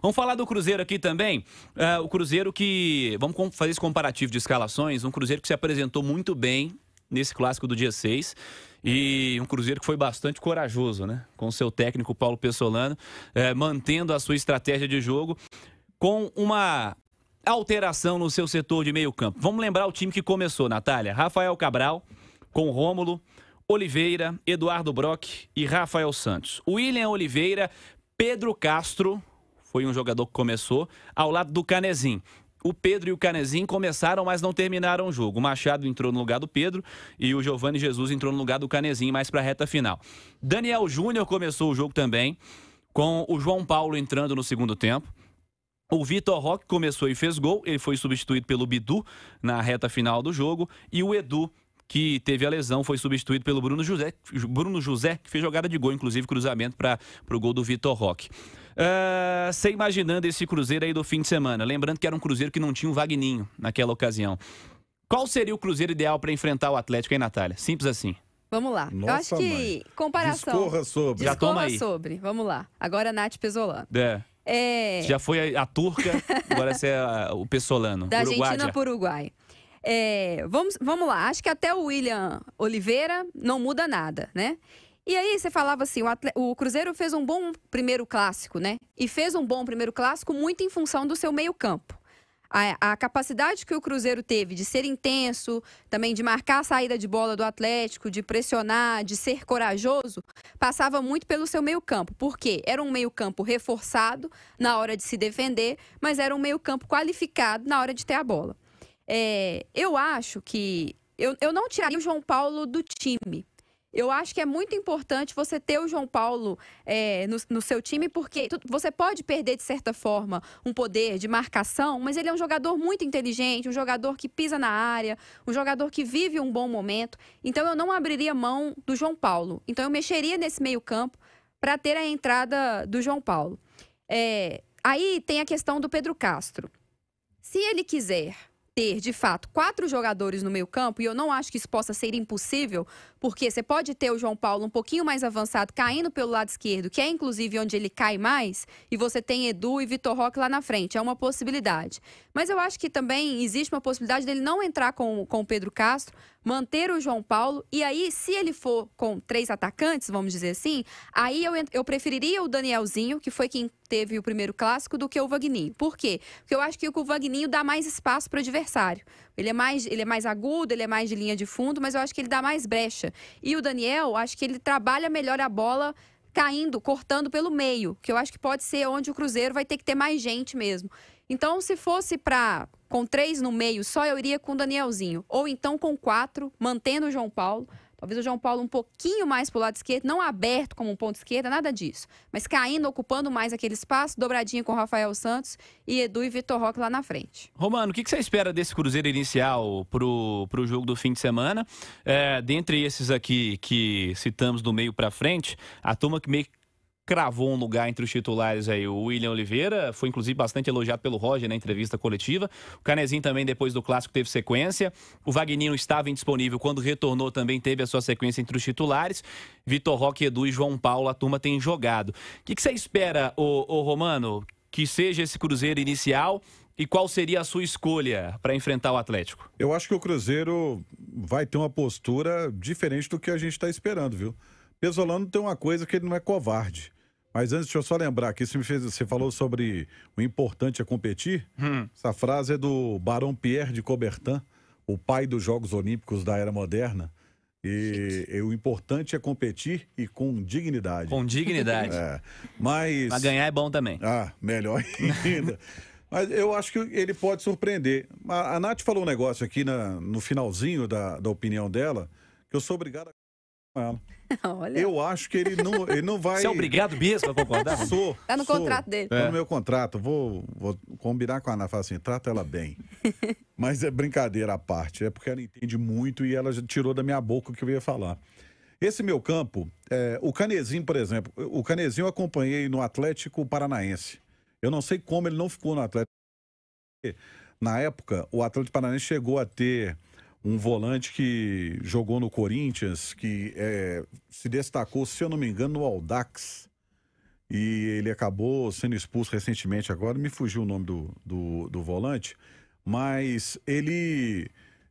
Vamos falar do Cruzeiro aqui também. É, o Cruzeiro que. Vamos fazer esse comparativo de escalações. Um Cruzeiro que se apresentou muito bem nesse clássico do dia 6. E um Cruzeiro que foi bastante corajoso, né? Com seu técnico Paulo Pessolano, é, mantendo a sua estratégia de jogo com uma alteração no seu setor de meio-campo. Vamos lembrar o time que começou, Natália. Rafael Cabral com Rômulo. Oliveira, Eduardo Brock e Rafael Santos. William Oliveira, Pedro Castro, foi um jogador que começou ao lado do Canezin. O Pedro e o Canezim começaram, mas não terminaram o jogo. O Machado entrou no lugar do Pedro e o Giovanni Jesus entrou no lugar do Canezim, mais para a reta final. Daniel Júnior começou o jogo também, com o João Paulo entrando no segundo tempo. O Vitor Roque começou e fez gol, ele foi substituído pelo Bidu na reta final do jogo e o Edu que teve a lesão, foi substituído pelo Bruno José, Bruno José que fez jogada de gol, inclusive cruzamento para o gol do Vitor Roque. Uh, ah, você imaginando esse Cruzeiro aí do fim de semana, lembrando que era um Cruzeiro que não tinha um Vagninho naquela ocasião. Qual seria o Cruzeiro ideal para enfrentar o Atlético, hein, Natália? Simples assim. Vamos lá. Nossa, Eu acho que comparação. Discorra sobre. Já Discorra toma aí. sobre. Vamos lá. Agora Nath Pesolano. É. é... Já foi a, a turca, agora você é a, o Pesolano. Da Argentina para Uruguai. É, vamos, vamos lá, acho que até o William Oliveira não muda nada, né? E aí você falava assim, o, atleta, o, Cruzeiro fez um bom primeiro clássico, né? E fez um bom primeiro clássico muito em função do seu meio campo. A, a, capacidade que o Cruzeiro teve de ser intenso, também de marcar a saída de bola do Atlético, de pressionar, de ser corajoso, passava muito pelo seu meio campo. porque Era um meio campo reforçado na hora de se defender, mas era um meio campo qualificado na hora de ter a bola. É, eu acho que. Eu, eu não tiraria o João Paulo do time. Eu acho que é muito importante você ter o João Paulo é, no, no, seu time, porque tu, você pode perder, de certa forma, um poder de marcação, mas ele é um jogador muito inteligente, um jogador que pisa na área, um jogador que vive um bom momento. Então eu não abriria mão do João Paulo. Então eu mexeria nesse meio-campo para ter a entrada do João Paulo. É, aí tem a questão do Pedro Castro. Se ele quiser ter, de fato, quatro jogadores no meio campo, e eu não acho que isso possa ser impossível, porque você pode ter o João Paulo um pouquinho mais avançado, caindo pelo lado esquerdo, que é inclusive onde ele cai mais, e você tem Edu e Vitor Roque lá na frente. É uma possibilidade. Mas eu acho que também existe uma possibilidade dele não entrar com, com o Pedro Castro, manter o João Paulo, e aí, se ele for com três atacantes, vamos dizer assim, aí eu, eu preferiria o Danielzinho, que foi quem teve o primeiro clássico, do que o Vagninho. Por quê? Porque eu acho que o Vagninho dá mais espaço para o adversário. Ele é mais, ele é mais agudo, ele é mais de linha de fundo, mas eu acho que ele dá mais brecha. E o Daniel, acho que ele trabalha melhor a bola caindo, cortando pelo meio, que eu acho que pode ser onde o Cruzeiro vai ter que ter mais gente mesmo. Então, se fosse para com três no meio, só eu iria com o Danielzinho, ou então com quatro, mantendo o João Paulo. Talvez o João Paulo um pouquinho mais para o lado esquerdo, não aberto como um ponto esquerda, nada disso. Mas caindo, ocupando mais aquele espaço, dobradinha com Rafael Santos e Edu e Vitor Roque lá na frente. Romano, o que, você espera desse Cruzeiro inicial para o jogo do fim de semana? É, dentre esses aqui que citamos do meio para frente, a turma que meio que cravou um lugar entre os titulares aí. O William Oliveira foi inclusive bastante elogiado pelo Roger na entrevista coletiva. O Canezinho também depois do clássico teve sequência. O Vagninho estava indisponível quando retornou também teve a sua sequência entre os titulares. Vitor Roque, Edu e João Paulo, a turma tem jogado. O que, você espera, o Romano, que seja esse Cruzeiro inicial e qual seria a sua escolha para enfrentar o Atlético? Eu acho que o Cruzeiro vai ter uma postura diferente do que a gente está esperando, viu? Pesolano tem uma coisa que ele não é covarde. Mas antes, deixa eu só lembrar que você, me fez, você falou sobre o importante é competir. Hum. Essa frase é do Barão Pierre de Coubertin, o pai dos Jogos Olímpicos da Era Moderna. E, e, o importante é competir e com dignidade. Com dignidade. É. Mas. ganhar é bom também. Ah, melhor ainda. Mas eu acho que ele pode surpreender. A, a Nath falou um negócio aqui na, no finalzinho da, da opinião dela, que eu sou obrigado a com ela. Olha. Eu acho que ele não, ele não vai. Você é obrigado mesmo a concordar? Sou. Tá no sou, contrato dele. Tá é. no meu contrato. Vou, vou combinar com a Ana. Falar assim, trata ela bem. Mas é brincadeira à parte. É porque ela entende muito e ela já tirou da minha boca o que eu ia falar. Esse meu campo, é, o Canezinho, por exemplo. O Canezinho eu acompanhei no Atlético Paranaense. Eu não sei como ele não ficou no Atlético. Na época, o Atlético Paranaense chegou a ter um volante que jogou no Corinthians, que é, se destacou, se eu não me engano, no Aldax. E ele acabou sendo expulso recentemente agora, me fugiu o nome do, do, do volante, mas ele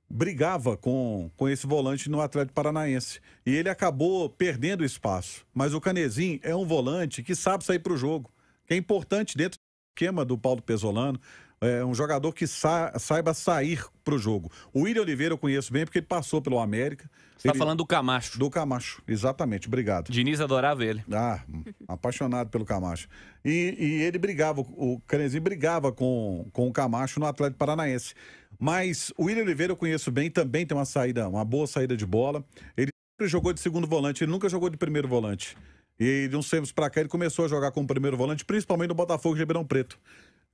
brigava com, com esse volante no Atlético Paranaense. E ele acabou perdendo espaço. Mas o Canezin é um volante que sabe sair para o jogo, que é importante dentro do esquema do Paulo Pesolano é, um jogador que sa saiba sair para o jogo. O William Oliveira eu conheço bem porque ele passou pelo América. Você está falando do Camacho. Do Camacho, exatamente, obrigado. Diniz adorava ele. Ah, apaixonado pelo Camacho. E, e ele brigava, o Crenzinho brigava com, com o Camacho no Atlético Paranaense. Mas o William Oliveira eu conheço bem, também tem uma saída, uma boa saída de bola. Ele sempre jogou de segundo volante, ele nunca jogou de primeiro volante. E de uns tempos para cá ele começou a jogar como primeiro volante, principalmente no Botafogo de Ribeirão Preto.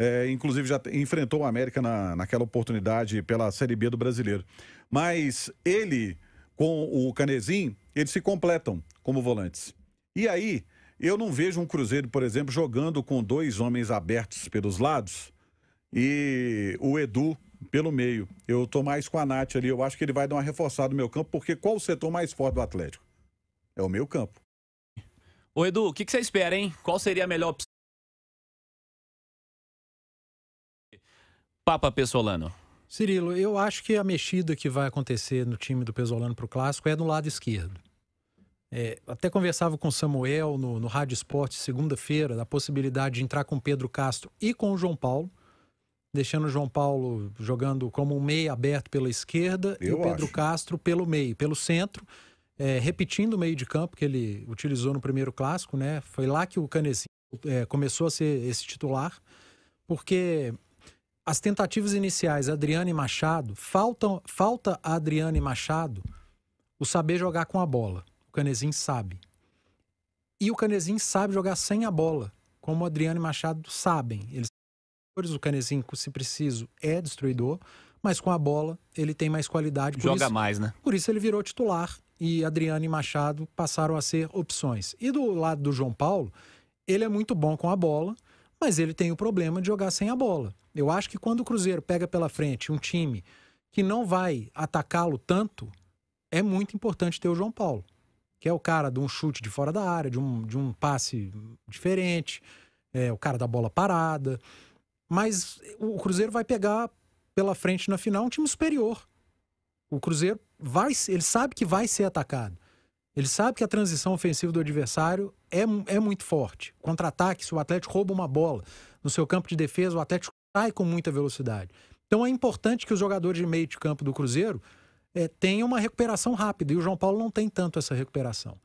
É, inclusive já enfrentou o América na, naquela oportunidade pela Série B do Brasileiro. Mas ele com o Canezinho, eles se completam como volantes. E aí, eu não vejo um Cruzeiro, por exemplo, jogando com dois homens abertos pelos lados e o Edu pelo meio. Eu tô mais com a Nath ali, eu acho que ele vai dar uma reforçada no meu campo, porque qual o setor mais forte do Atlético? É o meu campo. Ô Edu, o que, que você espera, hein? Qual seria a melhor opção? Papa Pessolano? Cirilo, eu acho que a mexida que vai acontecer no time do Pesolano para o Clássico é no lado esquerdo. É, até conversava com o Samuel no, no Rádio Esporte segunda-feira da possibilidade de entrar com Pedro Castro e com o João Paulo, deixando o João Paulo jogando como um meio aberto pela esquerda eu e o Pedro acho. Castro pelo meio, pelo centro, é, repetindo o meio de campo que ele utilizou no primeiro Clássico, né? Foi lá que o Canezinho é, começou a ser esse titular, porque as tentativas iniciais, Adriane Machado, faltam, falta a Adriane Machado o saber jogar com a bola. O Canezinho sabe. E o Canezinho sabe jogar sem a bola, como o Adriane Machado sabem. Eles o Canezinho, se preciso, é destruidor, mas com a bola ele tem mais qualidade. Joga isso, mais, né? Por isso ele virou titular e Adriane Machado passaram a ser opções. E do lado do João Paulo, ele é muito bom com a bola mas ele tem o problema de jogar sem a bola. Eu acho que quando o Cruzeiro pega pela frente um time que não vai atacá-lo tanto, é muito importante ter o João Paulo, que é o cara de um chute de fora da área, de um, de um passe diferente, é o cara da bola parada. Mas o Cruzeiro vai pegar pela frente na final um time superior. O Cruzeiro vai, ele sabe que vai ser atacado. Ele sabe que a transição ofensiva do adversário é, é muito forte. Contra-ataque, se o Atlético rouba uma bola no seu campo de defesa, o Atlético sai com muita velocidade. Então é importante que os jogadores de meio de campo do Cruzeiro é, tenham uma recuperação rápida. E o João Paulo não tem tanto essa recuperação.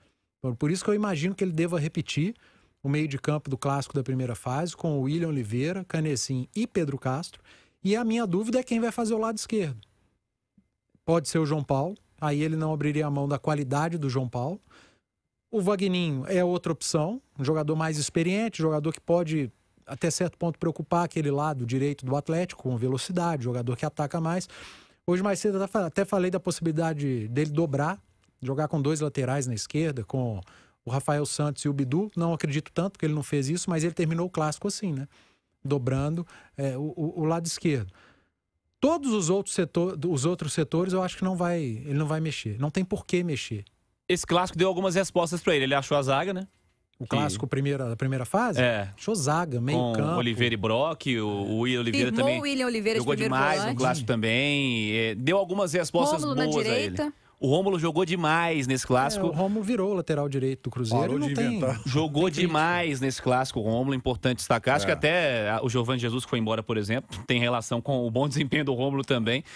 Por isso que eu imagino que ele deva repetir o meio de campo do clássico da primeira fase com o William Oliveira, Canessim e Pedro Castro. E a minha dúvida é quem vai fazer o lado esquerdo. Pode ser o João Paulo, aí ele não abriria a mão da qualidade do João Paulo. O Vagninho é outra opção, um jogador mais experiente, jogador que pode até certo ponto preocupar aquele lado direito do Atlético com velocidade, jogador que ataca mais. Hoje mais cedo até falei da possibilidade dele dobrar, jogar com dois laterais na esquerda, com o Rafael Santos e o Bidu. Não acredito tanto que ele não fez isso, mas ele terminou o clássico assim, né? Dobrando é, o, o lado esquerdo. Todos os outros, setor, os outros setores eu acho que não vai, ele não vai mexer. Não tem por que mexer. Esse clássico deu algumas respostas para ele. Ele achou a zaga, né? O clássico primeira, da primeira fase? É. Achou zaga, meio Com campo. Oliveira e Brock, o, o é. William Oliveira Firmou também. O William Oliveira jogou de demais volante. no clássico também. É, deu algumas respostas Rômulo boas na direita. a ele. O Rômulo jogou demais nesse clássico. É, o Rômulo virou o lateral direito do Cruzeiro. Parou não de tem... Jogou demais nesse clássico, o Rômulo. Importante destacar. Acho é. que até o Giovanni Jesus, que foi embora, por exemplo, tem relação com o bom desempenho do Rômulo também.